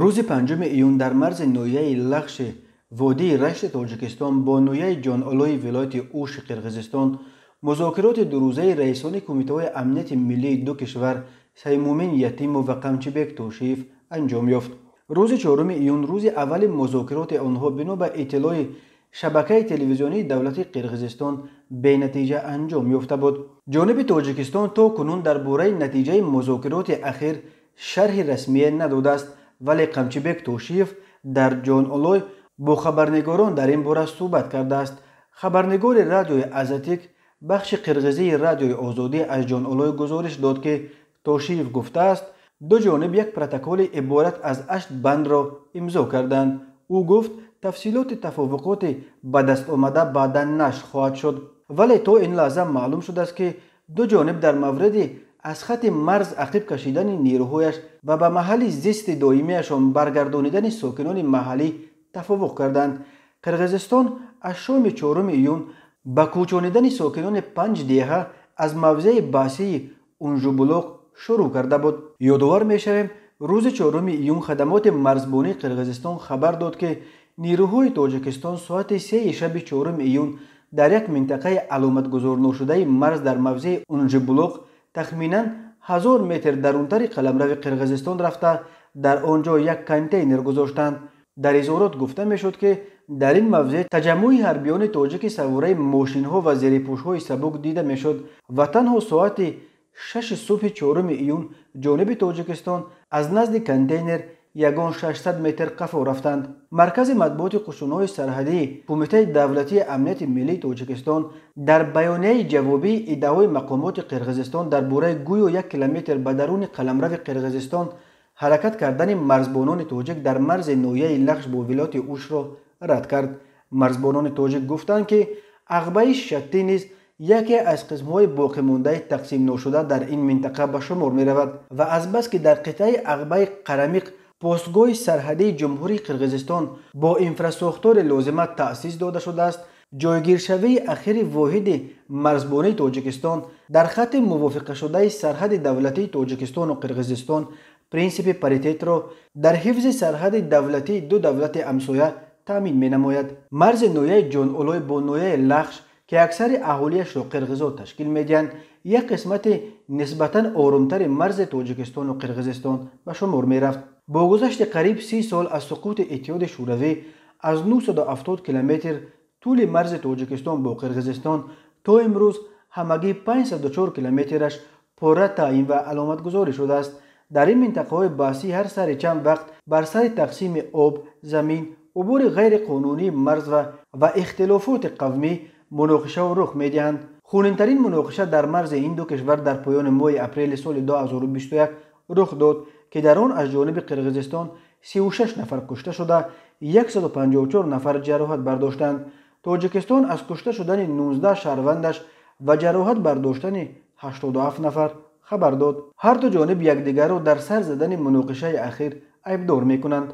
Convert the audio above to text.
рӯзи 5 июн дар марзи ноҳияи лахши водии рашти тоҷикистон бо ноҳияи ҷонолои вилояти уши қирғизистон музокироти дурӯзаи раисони кумитаҳои амнияти миллии ду кишвар саймумин ятимов ва қамчибек тошиев анҷом ёфт рӯзи 4 июн рӯзи аввали музокироти онҳо бино ба иттилои шабакаи телевизионии давлати қирғизистон бенатиҷа анҷом ёфта буд ҷониби тоҷикистон то кунун дар бораи натиҷаи музокироти ахир шарҳи расмие надодааст вале қамчибек тошиев дар ҷонолой бо хабарнигорон дар ин бора суҳбат кардааст хабарнигори радиои азатик бахши қирғизии радиои озодӣ аз ҷонолой гузориш дод ки тошиев гуфтааст ду ҷониб як протоколи иборат аз ашт бандро имзо карданд ӯ гуфт тафсилоти тафовуқоти ба дастомада баъдан нашр хоҳад шуд вале то ин лаҳза маълум шудааст ки ду ҷониб дар мавриди аз хати марз ақиб кашидани нерӯҳояш ва ба маҳали зисти доимиашон баргардонидани сокинони маҳаллӣ тафовуқ карданд қирғизистон аз шоми чоум июн ба кӯчонидани сокинони панҷ деҳа аз мавзеи баъсии унжубулуғ шурӯъ карда буд ёдовар мешавем рӯзи чоум июн хадамоти марзбонии қирғизистон хабар дод ки нерӯҳои тоҷикистон соати сеи шаби чоум июн дар як минтақаи аломатгузорношудаи марз дар мавзеи унҷубулуғ тахминан ҳазор метр дарунтари қаламрави қирғизистон рафта дар он ҷо як контейнер гузоштанд дар изорот гуфта мешуд ки дар ин мавзе таҷаммӯи ҳарбиёни тоҷики савораи мошинҳо ва зерипӯшҳои сабук дида мешуд ва танҳо соати шаши субҳи чоруми июн ҷониби тоҷикистон аз назди контейнер یگان 600 متر قفو رفتند مرکز مطبوعات قشونهای سرحدی کمیته دولتی امنیت ملی توجیکستان در بیانیه جوابی ادعای مقامات قرغیزستان در بوره گویو یک کیلومتر به درون قلمرو قرغیزستان حرکت کردن مرزبانان توجک در مرز نویه لغش با ولایت اوش را رد کرد مرزبانان توجیک گفتند که اغبای شتی نیز یکی از قسمهای باقی مونده تقسیم نشده در این منطقه به شمار و از بس که در قطعه اغبای قرمیق پاستگاه سرحده جمهوری قرغزستان با انفرسوختار لازمت تأسیس داده شده است جایگیرشوی اخیر واحد مرزبانی توجکستان در خط موافقه شده سرحد دولتی توجکستان و قرغزستان پرینسپ پریتیت را در حفظ سرحد دولتی دو دولت امسویه تامین می نماید. مرز نویه جان اولوی با نویه لخش که اکثر احولیش را قرغزا تشکیل می دهند یک قسمت نسبتاً آرومتر مرز توجکستان و قرغزستان به شمور می رفت. با گذشت قریب سی سال از سقوط اتحاد شوروی از 970 کیلومتر طول مرز تاجیکستان با قرغزستان تا امروز همگی 504 کیلومترش پره تعیین و علامت گذاری شده است در این منطقه های باسی هر سر چند وقت بر سر تقسیم آب زمین عبور غیر قانونی مرز و و اختلافات قومی مناقشه و رخ خونین ترین مناقشه در مرز این دو کشور در پایان ماه اپریل سال 2021 رخ داد که در آن از جانب قرغزستان 36 نفر کشته شده 154 نفر جراحت برداشتند تاجکستان از کشته شدن 19 شهروندش و جراحت برداشتن 87 نفر خبر داد هر دو جانب یکدیگر را در سر زدن مناقشه اخیر عیب دور می کنند